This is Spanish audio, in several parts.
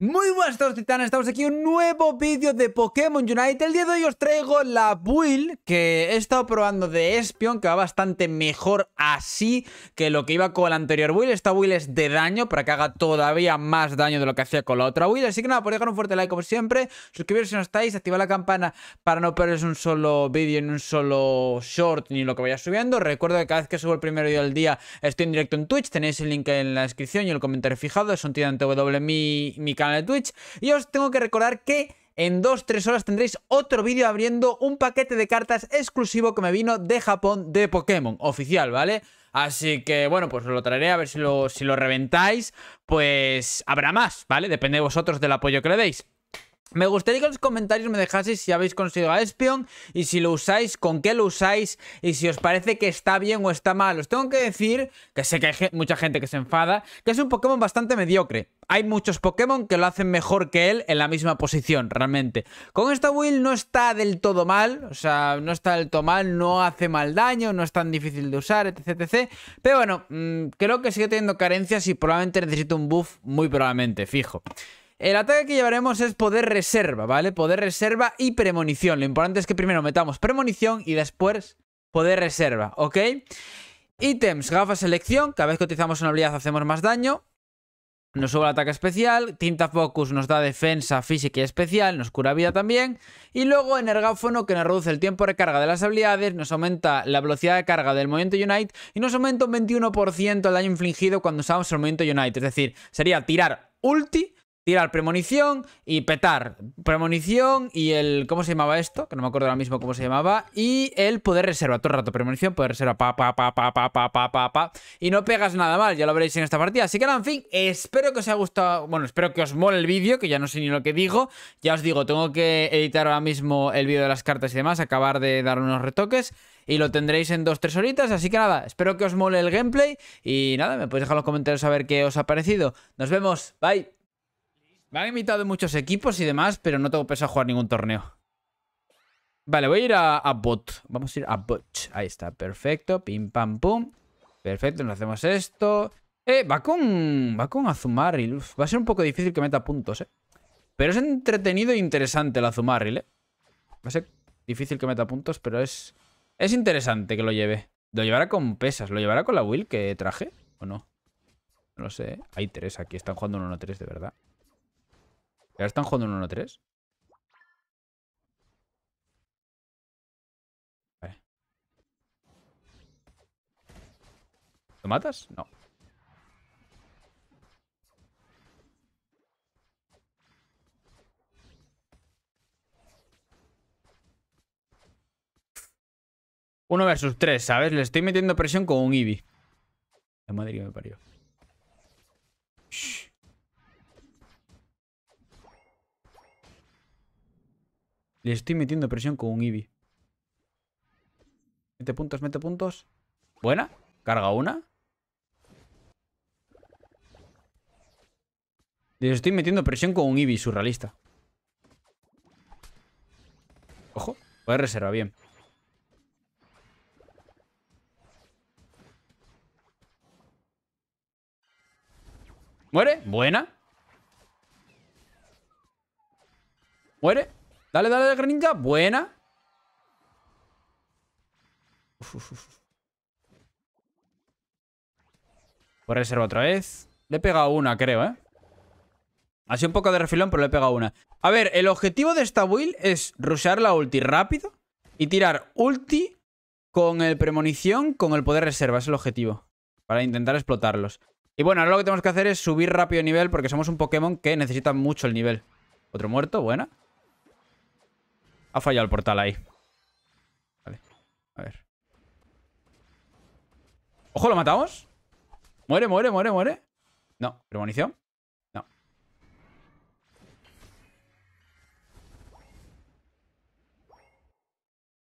Muy buenas a todos titanes, estamos aquí en un nuevo vídeo de Pokémon Unite El día de hoy os traigo la build que he estado probando de Espion Que va bastante mejor así que lo que iba con la anterior build Esta build es de daño para que haga todavía más daño de lo que hacía con la otra build Así que nada, por pues dejar un fuerte like como siempre Suscribiros si no estáis, activar la campana para no perderos un solo vídeo ni un solo short ni lo que vaya subiendo Recuerdo que cada vez que subo el primer vídeo del día estoy en directo en Twitch Tenéis el link en la descripción y el comentario fijado Es un tirante TW mi, mi canal de Twitch. Y os tengo que recordar que en 2-3 horas tendréis otro vídeo abriendo un paquete de cartas exclusivo que me vino de Japón de Pokémon, oficial, ¿vale? Así que bueno, pues lo traeré a ver si lo, si lo reventáis, pues habrá más, ¿vale? Depende de vosotros del apoyo que le deis. Me gustaría que en los comentarios me dejaseis si habéis conseguido a Espion y si lo usáis, con qué lo usáis y si os parece que está bien o está mal. Os tengo que decir, que sé que hay mucha gente que se enfada, que es un Pokémon bastante mediocre. Hay muchos Pokémon que lo hacen mejor que él en la misma posición, realmente. Con esta Will no está del todo mal, o sea, no está del todo mal, no hace mal daño, no es tan difícil de usar, etc, etc. Pero bueno, mm, creo que sigue teniendo carencias y probablemente necesite un buff muy probablemente, fijo. El ataque que llevaremos es poder reserva, ¿vale? Poder reserva y premonición. Lo importante es que primero metamos premonición y después poder reserva, ¿ok? Ítems, gafas selección. Cada vez que utilizamos una habilidad hacemos más daño. Nos sube el ataque especial, tinta focus nos da defensa física y especial, nos cura vida también. Y luego energáfono que nos reduce el tiempo de carga de las habilidades, nos aumenta la velocidad de carga del movimiento Unite y nos aumenta un 21% el daño infligido cuando usamos el movimiento Unite. Es decir, sería tirar ulti tirar premonición y petar. Premonición y el... ¿Cómo se llamaba esto? Que no me acuerdo ahora mismo cómo se llamaba. Y el poder reserva. Todo el rato premonición, poder reserva. Pa, pa, pa, pa, pa, pa, pa, pa, Y no pegas nada mal, ya lo veréis en esta partida. Así que nada, en fin, espero que os haya gustado... Bueno, espero que os mole el vídeo, que ya no sé ni lo que digo. Ya os digo, tengo que editar ahora mismo el vídeo de las cartas y demás. Acabar de dar unos retoques y lo tendréis en dos, tres horitas. Así que nada, espero que os mole el gameplay y nada, me podéis dejar en los comentarios a ver qué os ha parecido. Nos vemos, bye. Me han invitado muchos equipos y demás, pero no tengo peso a jugar ningún torneo. Vale, voy a ir a, bot. Vamos a ir a bot. Ahí está, perfecto. Pim, pam, pum. Perfecto, nos hacemos esto. Eh, va con, va con va a ser un poco difícil que meta puntos, eh. Pero es entretenido e interesante el Azumarill eh. Va a ser difícil que meta puntos, pero es, es interesante que lo lleve. Lo llevará con pesas. ¿Lo llevará con la Will que traje? ¿O no? No lo sé. Eh. Hay tres aquí. Están jugando 1-3 de verdad ahora están jugando un 1-3? Vale. ¿Lo matas? No. Uno versus tres, ¿sabes? Le estoy metiendo presión con un Eevee. La madre que me parió. Le estoy metiendo presión con un Eevee. Mete puntos, mete puntos. Buena. Carga una. Le estoy metiendo presión con un Eevee surrealista. Ojo. a reservar bien. Muere. Buena. Muere. Dale, dale, Greninja. Buena. Por reserva otra vez. Le he pegado una, creo, ¿eh? Ha sido un poco de refilón, pero le he pegado una. A ver, el objetivo de esta build es rushear la ulti rápido y tirar ulti con el premonición, con el poder reserva. Es el objetivo. Para intentar explotarlos. Y bueno, ahora lo que tenemos que hacer es subir rápido nivel porque somos un Pokémon que necesita mucho el nivel. Otro muerto, buena. Ha fallado el portal ahí. Vale. A ver. Ojo, ¿lo matamos? Muere, muere, muere, muere. No, premonición. No.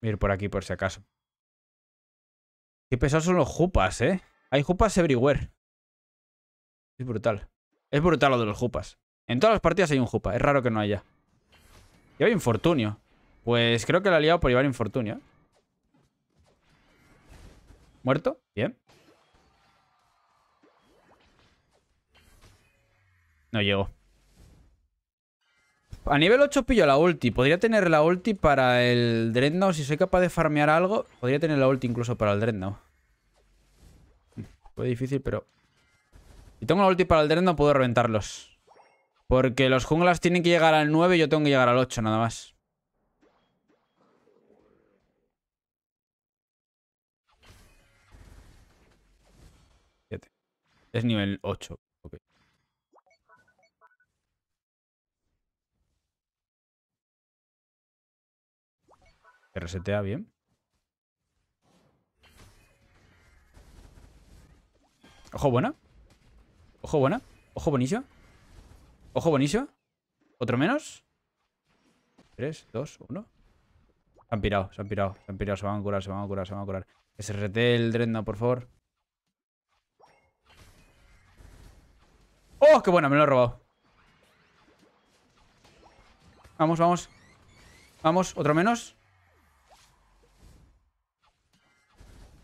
Voy por aquí por si acaso. Qué pesados son los jupas, ¿eh? Hay jupas everywhere. Es brutal. Es brutal lo de los jupas. En todas las partidas hay un jupa. Es raro que no haya. Y hay infortunio. Pues creo que la ha liado por llevar infortunio. Muerto. Bien. No llegó. A nivel 8 pillo la ulti. Podría tener la ulti para el Dreadnought. Si soy capaz de farmear algo, podría tener la ulti incluso para el Dreadnought. Fue difícil, pero... Si tengo la ulti para el Dreadnought, puedo reventarlos. Porque los junglas tienen que llegar al 9 y yo tengo que llegar al 8 nada más. Es nivel 8. Se resetea bien. Ojo buena. Ojo buena. Ojo bonito. Ojo bonito. Otro menos. 3, 2, 1. Se han pirado, se han pirado, se han pirado, se van a curar, se van a curar, se van a curar. Que se resete el Dreadnought, por favor. ¡Oh, qué bueno! Me lo he robado. Vamos, vamos. Vamos, otro menos.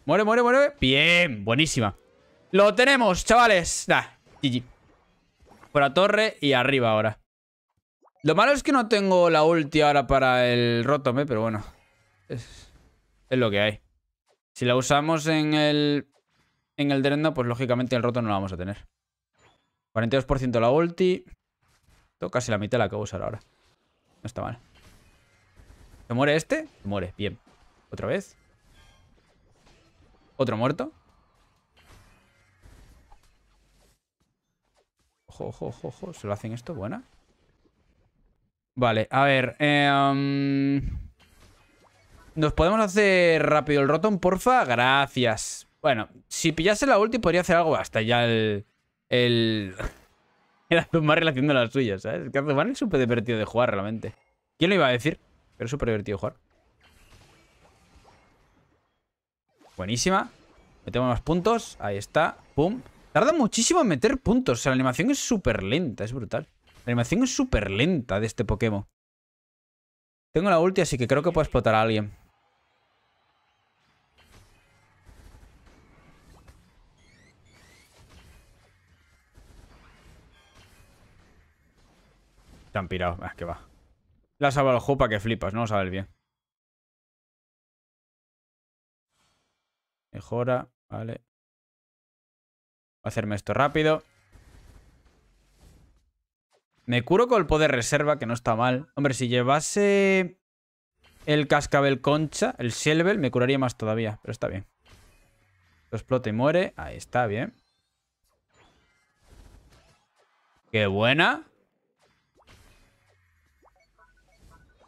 Muere, muere, muere. Bien, buenísima. Lo tenemos, chavales. Da, GG. Por la torre y arriba ahora. Lo malo es que no tengo la ulti ahora para el Rotome, pero bueno. Es, lo que hay. Si la usamos en el, en el Drenda, pues lógicamente el roto no la vamos a tener. 42% la ulti. Casi la mitad la que voy a usar ahora. No está mal. ¿Se muere este? Se muere. Bien. ¿Otra vez? ¿Otro muerto? Ojo, ojo, ojo, ojo. ¿Se lo hacen esto? Buena. Vale, a ver. Em, ¿Nos podemos hacer rápido el rotón, porfa? Gracias. Bueno, si pillase la ulti podría hacer algo hasta ya el el... más relacionado a las suyas, ¿sabes? Que Azumar es súper divertido de jugar realmente. ¿Quién lo iba a decir? Pero es súper divertido jugar. Buenísima. Metemos más puntos. Ahí está. Pum. Tarda muchísimo en meter puntos. O sea, la animación es súper lenta. Es brutal. La animación es súper lenta de este Pokémon. Tengo la ulti, así que creo que puedo explotar a alguien. Están pirados. Ah, que va. La salva el para que flipas, no sabes bien. Mejora, vale. Voy a hacerme esto rápido. Me curo con el poder reserva, que no está mal. Hombre, si llevase el cascabel concha, el shelvel, me curaría más todavía, pero está bien. Lo explota y muere. Ahí está, bien. ¡Qué buena!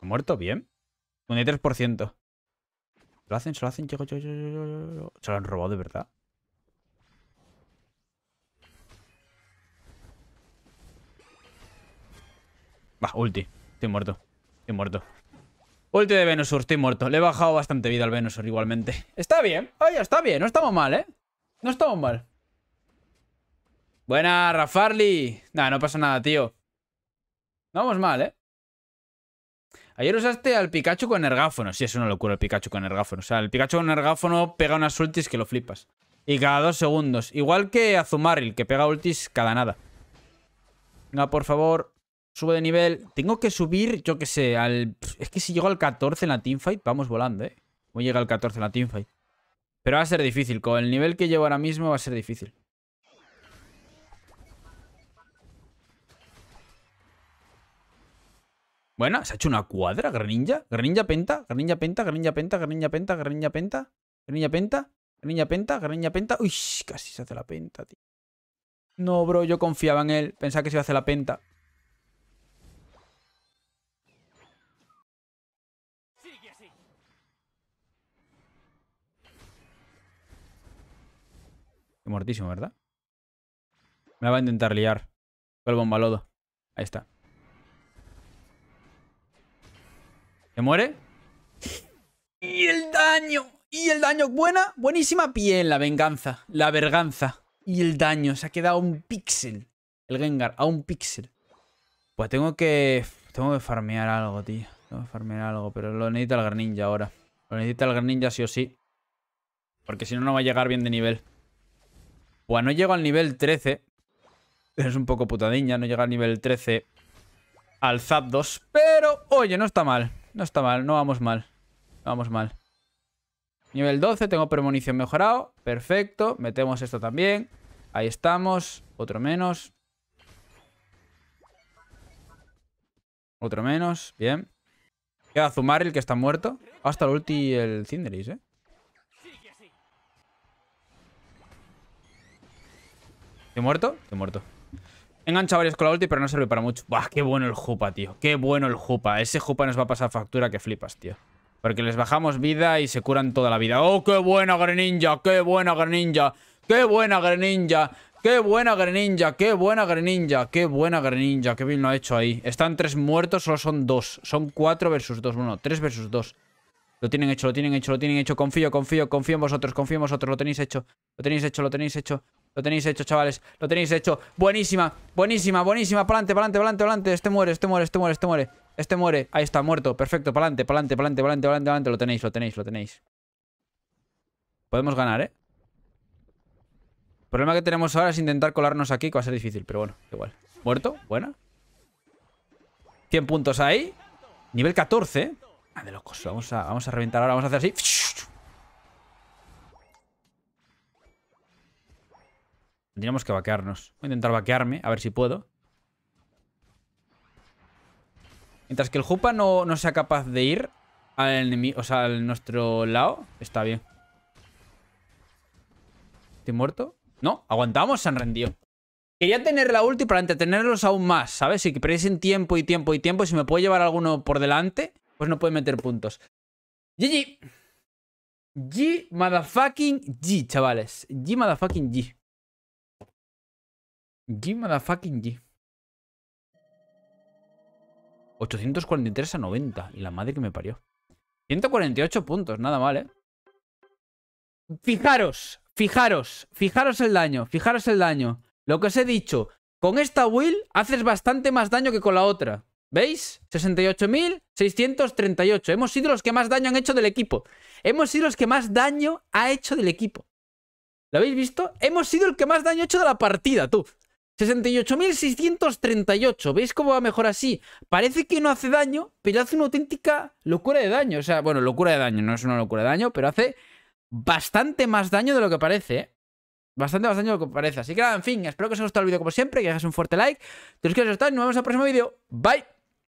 muerto bien? 53%. E ¿Lo hacen? ¿Se lo hacen? chicos? ¿Se lo han robado de verdad? Va, ulti. Estoy muerto. Estoy muerto. Ulti de Venusur, estoy muerto. Le he bajado bastante vida al Venusur igualmente. Está bien. Oye, está bien. No estamos mal, ¿eh? No estamos mal. Buena, Rafarli. nada no pasa nada, tío. No vamos mal, ¿eh? Ayer usaste al Pikachu con ergáfono. Sí, es una locura el Pikachu con ergáfono. O sea, el Pikachu con ergáfono pega unas ultis que lo flipas. Y cada dos segundos. Igual que Azumarill que pega ultis cada nada. Venga, por favor. Sube de nivel. Tengo que subir, yo qué sé, al... Es que si llego al 14 en la teamfight, vamos volando, ¿eh? Voy a llegar al 14 en la teamfight. Pero va a ser difícil. Con el nivel que llevo ahora mismo va a ser difícil. Bueno, se ha hecho una cuadra, Greninja. Greninja penta, Greninja penta, Greninja penta, Greninja penta, Greninja penta, Greninja penta, Greninja penta, Greninja penta. Uy, casi se hace la penta, tío. No, bro, yo confiaba en él. Pensaba que se iba a hacer la penta. Estoy muertísimo, ¿verdad? Me va a intentar liar. Con el bombalodo. Ahí está. ¿Se muere? ¡Y el daño! ¡Y el daño! Buena, buenísima piel, la venganza, la verganza. Y el daño, se ha quedado un píxel. El Gengar, a un píxel. Pues tengo que... Tengo que farmear algo, tío. Tengo que farmear algo, pero lo necesita el Greninja ahora. Lo necesita el Greninja sí o sí. Porque si no, no va a llegar bien de nivel. Pues no llego al nivel 13. Es un poco putadilla no llega al nivel 13 al Zapdos. Pero, oye, no está mal no está mal, no vamos mal. No vamos mal. Nivel 12, tengo premonición mejorado. Perfecto, metemos esto también. Ahí estamos, otro menos. Otro menos, bien. Queda Zumar el que está muerto. Hasta el ulti el Cinderis, eh. te muerto? te muerto. Engancha varios con la ulti, pero no sirve para mucho. Buah, qué bueno el Jupa, tío. Qué bueno el Jupa. Ese Jupa nos va a pasar factura que flipas, tío. Porque les bajamos vida y se curan toda la vida. ¡Oh, qué buena Greninja! ¡Qué buena Greninja! ¡Qué buena Greninja! ¡Qué buena Greninja! ¡Qué buena Greninja! ¡Qué buena Greninja! ¡Qué bien lo ha hecho ahí! Están tres muertos, solo son dos. Son cuatro versus dos. Bueno, tres versus dos. Lo tienen hecho, lo tienen hecho, lo tienen hecho. Confío, confío, confío en vosotros, confío en vosotros. Lo tenéis hecho, lo tenéis hecho, lo tenéis hecho. Lo tenéis hecho, chavales. Lo tenéis hecho. Buenísima, buenísima, buenísima. Pa'lante, pa'lante, pa'lante, adelante. Este muere, este muere, este muere, este muere. Este muere. Ahí está, muerto. Perfecto. Pa'lante, pa'lante, pa'lante, adelante, pa'lante, pa'lante. Lo tenéis, lo tenéis, lo tenéis. Podemos ganar, ¿eh? El problema que tenemos ahora es intentar colarnos aquí, que va a ser difícil, pero bueno, igual. ¿Muerto? Buena. 100 puntos ahí. Nivel 14, ah, de locos. Vamos a, vamos a reventar ahora. Vamos a hacer así. Tendríamos que vaquearnos. Voy a intentar vaquearme, a ver si puedo. Mientras que el Jupa no, sea capaz de ir al enemigo, o sea, al nuestro lado, está bien. ¿Estoy muerto? No, aguantamos, se han rendido. Quería tener la ulti para entretenerlos aún más, ¿sabes? Si perdiesen tiempo y tiempo y tiempo, y si me puedo llevar alguno por delante, pues no puede meter puntos. GG. G, motherfucking G, chavales. G, motherfucking G. G fucking G. 843 a 90. La madre que me parió. 148 puntos, nada mal, ¿eh? Fijaros, fijaros, fijaros el daño, fijaros el daño. Lo que os he dicho, con esta will haces bastante más daño que con la otra. ¿Veis? 68.638. Hemos sido los que más daño han hecho del equipo. Hemos sido los que más daño ha hecho del equipo. ¿Lo habéis visto? Hemos sido el que más daño ha hecho de la partida, tú. 68.638. ¿Veis cómo va mejor así? Parece que no hace daño, pero hace una auténtica locura de daño. O sea, bueno, locura de daño, no es una locura de daño, pero hace bastante más daño de lo que parece, ¿eh? Bastante más daño de lo que parece. Así que nada, en fin, espero que os haya gustado el vídeo como siempre, que hagáis un fuerte like. Te los quiero y nos vemos en el próximo vídeo. Bye.